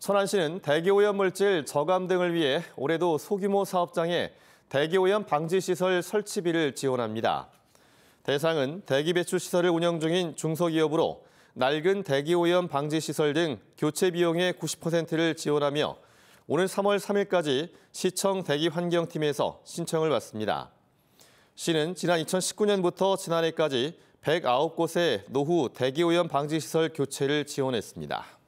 천안시는 대기오염물질 저감 등을 위해 올해도 소규모 사업장에 대기오염 방지시설 설치비를 지원합니다. 대상은 대기배출 시설을 운영 중인 중소기업으로 낡은 대기오염 방지시설 등 교체 비용의 90%를 지원하며 오늘 3월 3일까지 시청 대기환경팀에서 신청을 받습니다. 시는 지난 2019년부터 지난해까지 109곳의 노후 대기오염 방지시설 교체를 지원했습니다.